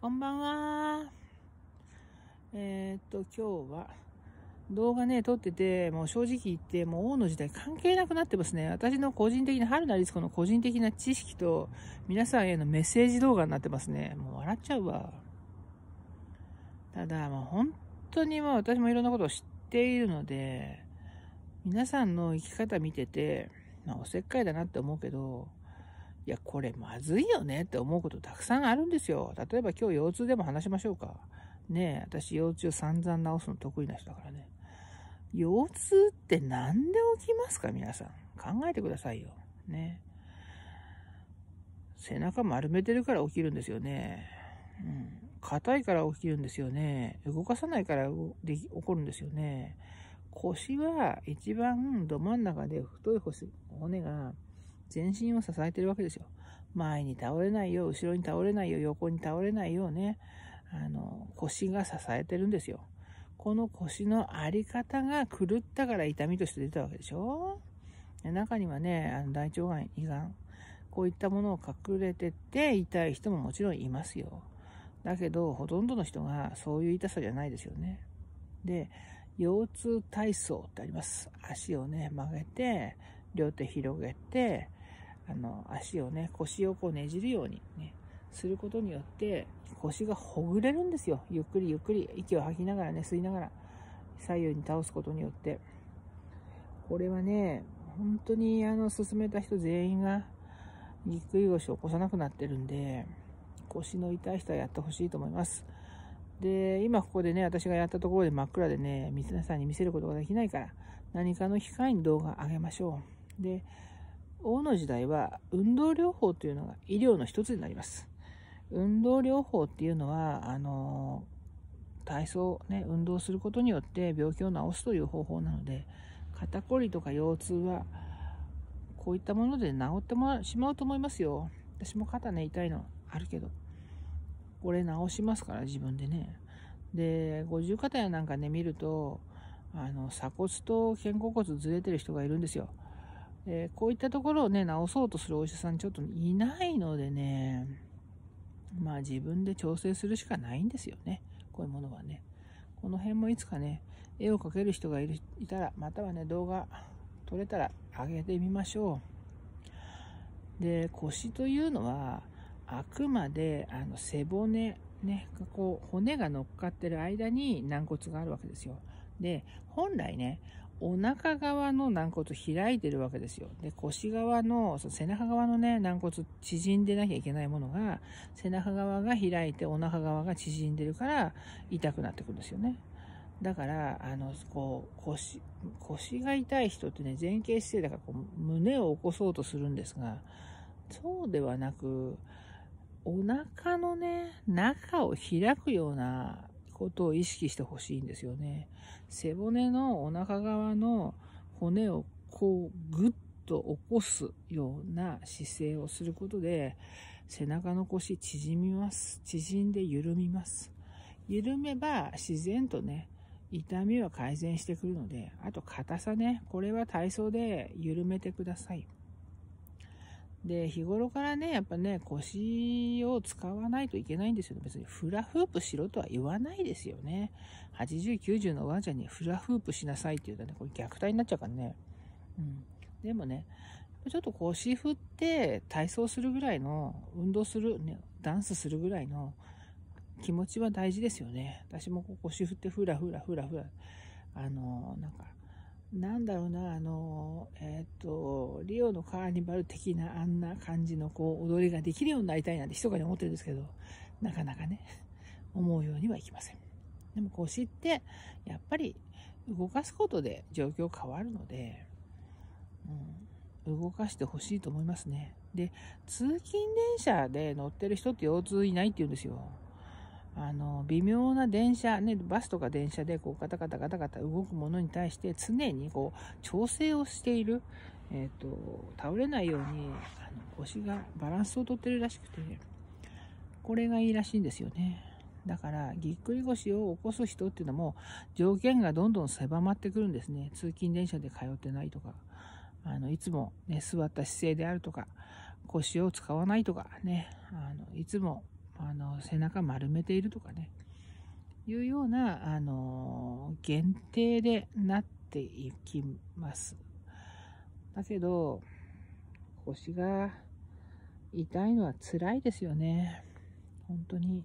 こんばんは。えー、っと、今日は動画ね、撮ってて、もう正直言って、もう王の時代関係なくなってますね。私の個人的な、春菜律子の個人的な知識と、皆さんへのメッセージ動画になってますね。もう笑っちゃうわ。ただ、もう本当にもう私もいろんなことを知っているので、皆さんの生き方見てて、まあ、おせっかいだなって思うけど、いや、これまずいよねって思うことたくさんあるんですよ。例えば今日腰痛でも話しましょうか。ねえ、私腰痛散々治すの得意な人だからね。腰痛って何で起きますか皆さん。考えてくださいよ。ね。背中丸めてるから起きるんですよね。うん。硬いから起きるんですよね。動かさないからでき起こるんですよね。腰は一番ど真ん中で太い骨が全身を支えてるわけですよ。前に倒れないよう、後ろに倒れないよう、横に倒れないようね、あの、腰が支えてるんですよ。この腰のあり方が狂ったから痛みとして出たわけでしょ中にはね、あの大腸がん、胃がん、こういったものを隠れてて痛い人ももちろんいますよ。だけど、ほとんどの人がそういう痛さじゃないですよね。で、腰痛体操ってあります。足をね、曲げて、両手広げて、あの、足をね、腰をこうねじるようにね、することによって腰がほぐれるんですよ。ゆっくりゆっくり息を吐きながらね、吸いながら左右に倒すことによって。これはね、本当にあの、勧めた人全員がぎっくり腰を起こさなくなってるんで、腰の痛い人はやってほしいと思います。で、今ここでね、私がやったところで真っ暗でね、皆さんに見せることができないから、何かの機会に動画上げましょう。で、王の時代は運動療法というのが医療の一つになります。運動療法っていうのはあの体操、ね、運動することによって病気を治すという方法なので肩こりとか腰痛はこういったもので治ってしまうと思いますよ。私も肩ね痛いのあるけどこれ治しますから自分でね。で五十肩やなんかね見るとあの鎖骨と肩甲骨ずれてる人がいるんですよ。えー、こういったところをね、治そうとするお医者さんちょっといないのでね、まあ自分で調整するしかないんですよね。こういうものはね。この辺もいつかね、絵を描ける人がいるいたら、またはね、動画撮れたら上げてみましょう。で、腰というのは、あくまであの背骨、ね、こう骨が乗っかってる間に軟骨があるわけですよ。で、本来ね、お腹側の軟骨開いてるわけですよ。で、腰側の、その背中側のね、軟骨縮んでなきゃいけないものが、背中側が開いてお腹側が縮んでるから痛くなってくるんですよね。だから、あの、こう、腰、腰が痛い人ってね、前傾姿勢だからこう胸を起こそうとするんですが、そうではなく、お腹のね、中を開くようなことを意識してほしいんですよね。背骨のお腹側の骨をこうグッと起こすような姿勢をすることで、背中の腰縮みます。縮んで緩みます。緩めば自然とね、痛みは改善してくるので、あと硬さね、これは体操で緩めてください。で、日頃からね、やっぱね、腰を使わないといけないんですよ。別にフラフープしろとは言わないですよね。80、90のワンちゃんにフラフープしなさいって言うとね、これ虐待になっちゃうからね。うん。でもね、ちょっと腰振って体操するぐらいの、運動する、ね、ダンスするぐらいの気持ちは大事ですよね。私も腰振ってふらふらふらふら、あの、なんか、なんだろうな、あの、えっ、ー、と、リオのカーニバル的なあんな感じのこう、踊りができるようになりたいなんてひそかに思ってるんですけど、なかなかね、思うようにはいきません。でも腰って、やっぱり動かすことで状況変わるので、うん、動かしてほしいと思いますね。で、通勤電車で乗ってる人って腰痛いないって言うんですよ。あの微妙な電車、ね、バスとか電車でこうガタガタガタガタ動くものに対して常にこう調整をしている、えーと、と倒れないようにあの腰がバランスをとってるらしくてこれがいいらしいんですよね。だからぎっくり腰を起こす人っていうのも条件がどんどん狭まってくるんですね通勤電車で通ってないとかあのいつも、ね、座った姿勢であるとか腰を使わないとかねあのいつもあの背中丸めているとかねいうようなあの限定でなっていきます。だけど腰が痛いのは辛いですよね。本当に。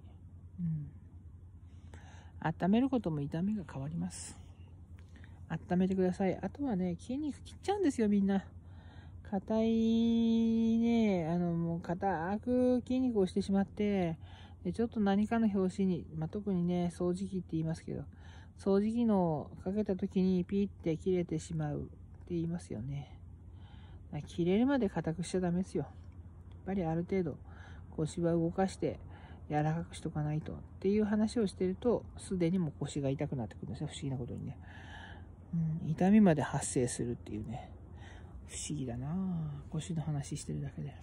うん。温めることも痛みが変わります。温めてください。あとはね、筋肉切っちゃうんですよ、みんな。硬いね、あの、もう硬く筋肉をしてしまって、ちょっと何かの拍子に、まあ、特にね、掃除機って言いますけど、掃除機のかけた時にピーって切れてしまうって言いますよね。切れるまで硬くしちゃダメですよ。やっぱりある程度腰は動かして柔らかくしとかないとっていう話をしてると、すでにもう腰が痛くなってくるんですね。不思議なことにね。うん、痛みまで発生するっていうね。不思議だな腰の話してるだけで。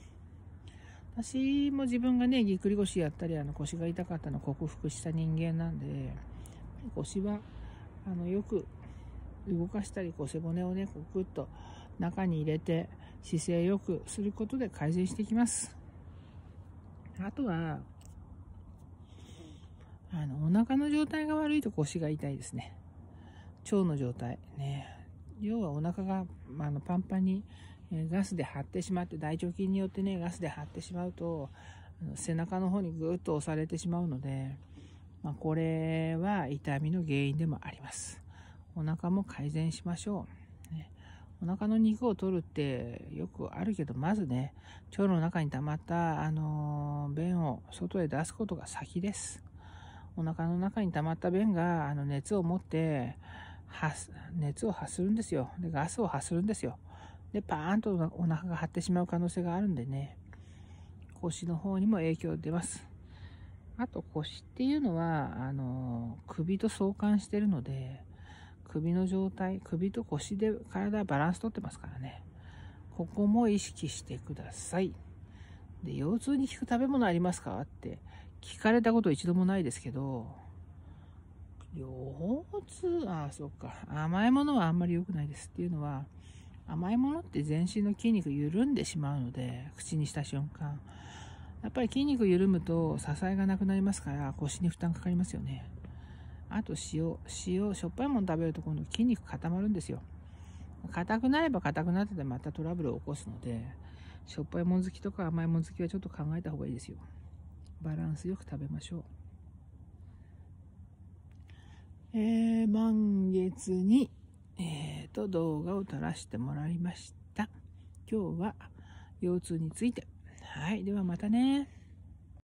私も自分がね、ぎっくり腰やったり、あの腰が痛かったのを克服した人間なんで、腰は、あの、よく動かしたり、こう背骨をね、こうグッと中に入れて、姿勢よくすることで改善していきます。あとは、あの、お腹の状態が悪いと腰が痛いですね。腸の状態。ね。要はお腹が、まあのパンパンに、えガスで張ってしまって、大腸菌によってね、ガスで張ってしまうと、背中の方にぐーっと押されてしまうので、まあ、これは痛みの原因でもあります。お腹も改善しましょう。ね、お腹の肉を取るってよくあるけど、まずね、腸の中に溜まった、あの便を外へ出すことが先です。お腹の中に溜まった便が、あの、熱を持って、発熱を発するんですよでガスを発するんですよでパーンとお腹が張ってしまう可能性があるんでね腰の方にも影響出ますあと腰っていうのはあの首と相関してるので首の状態首と腰で体はバランスとってますからねここも意識してくださいで腰痛に効く食べ物ありますかって聞かれたこと一度もないですけど腰痛、あ、そっか。甘いものはあんまり良くないですっていうのは、甘いものって全身の筋肉緩んでしまうので、口にした瞬間。やっぱり筋肉緩むと支えがなくなりますから、腰に負担かかりますよね。あと塩、塩、しょっぱいもの食べると今度筋肉固まるんですよ。硬くなれば硬くなっててまたトラブルを起こすので、しょっぱいもん好きとか甘いもん好きはちょっと考えた方がいいですよ。バランスよく食べましょう。えー、満月に、えー、と動画を撮らせてもらいました。今日は腰痛について。はい。ではまたね。